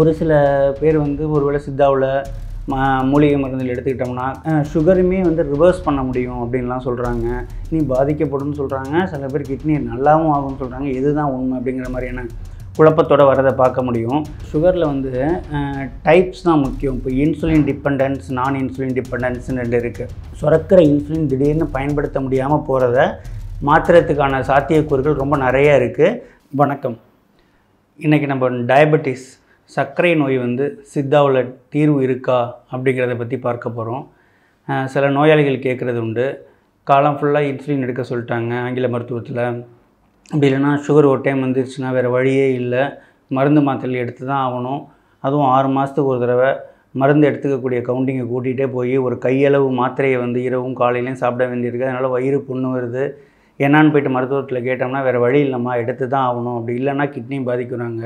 ஒரு சில பேர் வந்து ஒருவேளை சித்தாவில் ம மூலிகை மருந்தில் எடுத்துக்கிட்டோம்னா சுகருமே வந்து ரிவர்ஸ் பண்ண முடியும் அப்படின்லாம் சொல்கிறாங்க நீ பாதிக்கப்படும் சொல்கிறாங்க சில பேர் கிட்னி நல்லாவும் ஆகும்னு சொல்கிறாங்க இதுதான் உண்மை அப்படிங்கிற மாதிரியான குழப்பத்தோடு வரதை பார்க்க முடியும் சுகரில் வந்து டைப்ஸ் தான் முக்கியம் இப்போ இன்சுலின் டிபெண்டன்ஸ் நான் இன்சுலின் டிபெண்டன்ஸ்னு ரெண்டு இருக்குது சுரக்கிற இன்சுலின் திடீர்னு பயன்படுத்த முடியாமல் போகிறத மாத்திரத்துக்கான சாத்தியக்கூறுகள் ரொம்ப நிறைய இருக்குது வணக்கம் இன்றைக்கி நம்ம டயபெட்டிஸ் சர்க்கரை நோய் வந்து சித்தாவில் தீர்வு இருக்கா அப்படிங்கிறத பற்றி பார்க்க போகிறோம் சில நோயாளிகள் கேட்குறது உண்டு காலம் ஃபுல்லாக இன்சுலின் எடுக்க சொல்லிட்டாங்க ஆங்கில மருத்துவத்தில் அப்படி இல்லைனா சுகர் ஒரு டைம் வந்துருச்சுன்னா வேறு வழியே இல்லை மருந்து மாத்திரை எடுத்து தான் ஆகணும் அதுவும் ஆறு மாதத்துக்கு ஒரு தடவை மருந்து எடுத்துக்கக்கூடிய கவுண்டிங்கை கூட்டிகிட்டே போய் ஒரு கையளவு மாத்திரையை வந்து இரவும் காலையிலையும் சாப்பிட வேண்டியிருக்கு அதனால் வயிறு புண்ணு வருது என்னான்னு போயிட்டு மருத்துவத்தில் கேட்டோம்னா வேறு வழி இல்லைம்மா எடுத்து தான் ஆகணும் அப்படி இல்லைன்னா கிட்னியும் பாதிக்கிறாங்க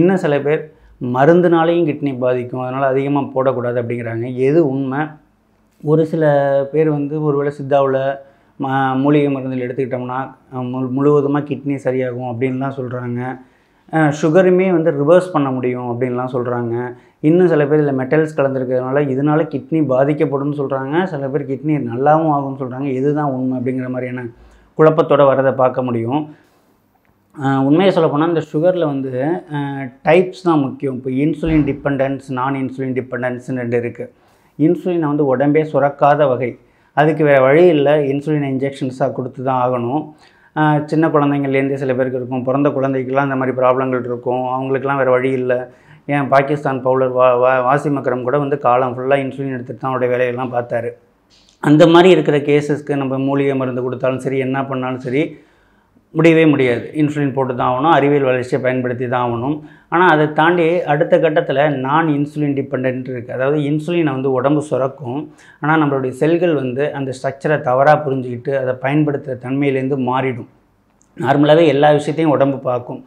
இன்னும் சில பேர் மருந்துனாலையும் கிட்னி பாதிக்கும் அதனால் அதிகமாக போடக்கூடாது அப்படிங்கிறாங்க எது உண்மை ஒரு சில பேர் வந்து ஒருவேளை சித்தாவில் ம மூலிகை மருந்தில் எடுத்துக்கிட்டோம்னா முழு முழுவதுமாக கிட்னி சரியாகும் அப்படின்லாம் சொல்கிறாங்க சுகருமே வந்து ரிவர்ஸ் பண்ண முடியும் அப்படின்லாம் சொல்கிறாங்க இன்னும் சில பேர் இதில் மெட்டல்ஸ் கலந்துருக்கிறதுனால இதனால் கிட்னி பாதிக்கப்படும் சொல்கிறாங்க சில பேர் கிட்னி நல்லாவும் ஆகும்னு சொல்கிறாங்க இதுதான் உண்மை அப்படிங்கிற மாதிரியான குழப்பத்தோடு வரதை பார்க்க முடியும் உண்மையை சொல்ல போனால் இந்த சுகரில் வந்து டைப்ஸ் தான் முக்கியம் இப்போ இன்சுலின் டிபெண்டன்ஸ் நான் இன்சுலின் டிபெண்டன்ஸ்னு ரெண்டு இருக்குது இன்சுலினை வந்து உடம்பே சுரக்காத வகை அதுக்கு வேறு வழி இல்லை இன்சுலின் இன்ஜெக்ஷன்ஸாக கொடுத்து தான் ஆகணும் சின்ன குழந்தைங்கள்லேருந்து சில பேருக்கு இருக்கும் பிறந்த குழந்தைக்கெலாம் இந்த மாதிரி ப்ராப்ளங்கள் இருக்கும் அவங்களுக்குலாம் வேறு வழி இல்லை ஏன் பாகிஸ்தான் பவுலர் வா வா வாசி மக்கரம் கூட வந்து காலம் ஃபுல்லாக இன்சுலின் எடுத்துகிட்டு தான் அவருடைய வேலையெல்லாம் பார்த்தாரு அந்த மாதிரி இருக்கிற கேஸஸ்க்கு நம்ம மூலிகை மருந்து கொடுத்தாலும் சரி என்ன பண்ணாலும் சரி முடியவே முடியாது இன்சுலின் போட்டு தான் ஆகணும் அறிவியல் வளர்ச்சியை பயன்படுத்தி தான் ஆகணும் ஆனால் அதை தாண்டி அடுத்த கட்டத்தில் நான் இன்சுலின் டிபெண்ட் இருக்குது அதாவது இன்சுலினை வந்து உடம்பு சுரக்கும் ஆனால் நம்மளுடைய செல்கள் வந்து அந்த ஸ்ட்ரக்சரை தவறாக புரிஞ்சுக்கிட்டு அதை பயன்படுத்துகிற தன்மையிலேருந்து மாறிடும் நார்மலாகவே எல்லா விஷயத்தையும் உடம்பு பார்க்கும்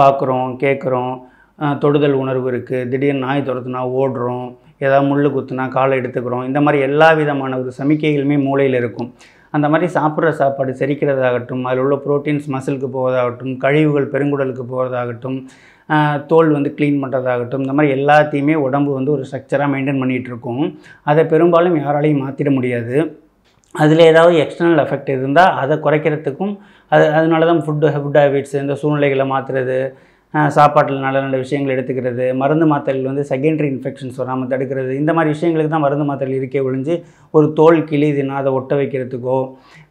பார்க்குறோம் கேட்குறோம் தொடுதல் உணர்வு இருக்குது திடீர்னு நாய் துரத்துனா ஓடுறோம் ஏதாவது முள் குத்துனா காலை எடுத்துக்கிறோம் இந்த மாதிரி எல்லா விதமான ஒரு சமிக்கைகளுமே மூளையில் இருக்கும் அந்த மாதிரி சாப்பிட்ற சாப்பாடு செரிக்கிறதாகட்டும் அதில் உள்ள ப்ரோட்டீன்ஸ் மசிலுக்கு போவதாகட்டும் கழிவுகள் பெருங்குடலுக்கு போகிறதாகட்டும் தோல் வந்து க்ளீன் பண்ணுறதாகட்டும் இந்த மாதிரி எல்லாத்தையுமே உடம்பு வந்து ஒரு ஸ்ட்ரக்சராக மெயின்டைன் பண்ணிகிட்ருக்கோம் அதை பெரும்பாலும் யாராலையும் மாற்றிட முடியாது அதில் ஏதாவது எக்ஸ்டர்னல் எஃபெக்ட் இருந்தால் அதை குறைக்கிறதுக்கும் அது அதனால தான் ஃபுட்டு ஃபுட் ஹேபிட்ஸ் இந்த சூழ்நிலைகளை மாற்றுறது சாப்பாட்டில் நல்ல நல்ல விஷயங்கள் எடுத்துக்கிறது மருந்து மாத்திரைகள் வந்து செகண்டரி இன்ஃபெக்ஷன்ஸ் வராமல் தடுக்கிறது இந்த மாதிரி விஷயங்களுக்கு தான் மருந்து மாத்திரை இருக்கே ஒழிஞ்சு ஒரு தோல் கிளிதுனா அதை ஒட்ட வைக்கிறதுக்கோ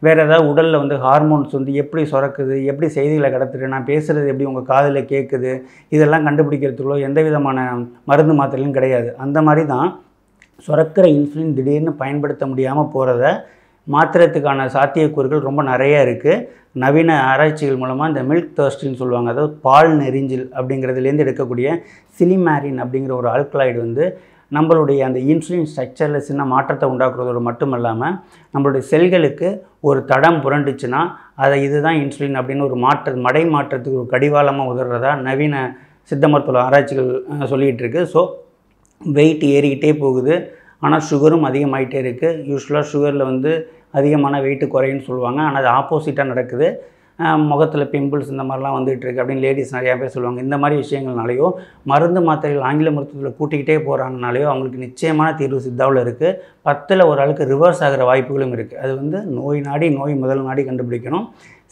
வேறு ஏதாவது உடலில் வந்து ஹார்மோன்ஸ் வந்து எப்படி சுரக்குது எப்படி செய்திகளை கடத்துது நான் பேசுகிறது எப்படி உங்கள் காதில் கேட்குது இதெல்லாம் கண்டுபிடிக்கிறதுக்குள்ளோ எந்த விதமான மருந்து மாத்திரைகளும் கிடையாது அந்த மாதிரி தான் சுரக்கிற இன்சுலின் திடீர்னு பயன்படுத்த முடியாமல் போகிறத மாத்திரத்துக்கான சாத்தியக்கூறுகள் ரொம்ப நிறைய இருக்குது நவீன ஆராய்ச்சிகள் மூலமாக இந்த மில்க் தேர்ஸ்டின்னு சொல்லுவாங்க அதாவது பால் நெறிஞ்சில் அப்படிங்கிறதுலேருந்து எடுக்கக்கூடிய சிலிமேரின் அப்படிங்கிற ஒரு ஆல்கலாய்டு வந்து நம்மளுடைய அந்த இன்சுலின் ஸ்ட்ரக்சரில் சின்ன மாற்றத்தை உண்டாக்குறதோடு மட்டும் இல்லாமல் நம்மளுடைய செல்களுக்கு ஒரு தடம் புரண்டுச்சுன்னா அதை இதுதான் இன்சுலின் அப்படின்னு ஒரு மாற்ற மடை மாற்றத்துக்கு ஒரு கடிவாளமாக உதறதா நவீன சித்த மருத்துவ ஆராய்ச்சிகள் சொல்லிகிட்டு இருக்குது ஸோ வெயிட் ஏறிக்கிட்டே போகுது ஆனால் சுகரும் அதிகமாகிட்டே இருக்குது யூஸ்வலாக சுகரில் வந்து அதிகமான வெயிட்டு குறையும்னு சொல்லுவாங்க ஆனால் அது ஆப்போசிட்டாக நடக்குது முகத்தில் பிம்பிள்ஸ் இந்த மாதிரிலாம் வந்துகிட்டு இருக்குது அப்படின்னு லேடிஸ் நிறையா பேர் சொல்லுவாங்க இந்த மாதிரி விஷயங்கள்னாலேயோ மருந்து மாத்திரைகள் ஆங்கில மருத்துவத்தில் கூட்டிக்கிட்டே போகிறாங்கனாலேயோ அவங்களுக்கு நிச்சயமான தீர்வு சித்தாவில் இருக்குது பத்தில் ஒரு ஆளுக்கு ரிவர்ஸ் ஆகிற வாய்ப்புகளும் இருக்குது அது வந்து நோய் நாடி நோய் முதல் நாடி கண்டுபிடிக்கணும்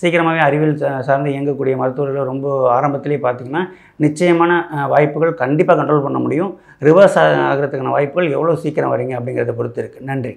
சீக்கிரமாகவே அறிவியல் சார்ந்து இயங்கக்கூடிய மருத்துவர்கள் ரொம்ப ஆரம்பத்திலே பார்த்திங்கன்னா நிச்சயமான வாய்ப்புகள் கண்டிப்பாக கண்ட்ரோல் பண்ண முடியும் ரிவர்ஸ் ஆகிறதுக்கான வாய்ப்புகள் எவ்வளோ சீக்கிரம் வரீங்க அப்படிங்கிறத பொறுத்து இருக்குது நன்றி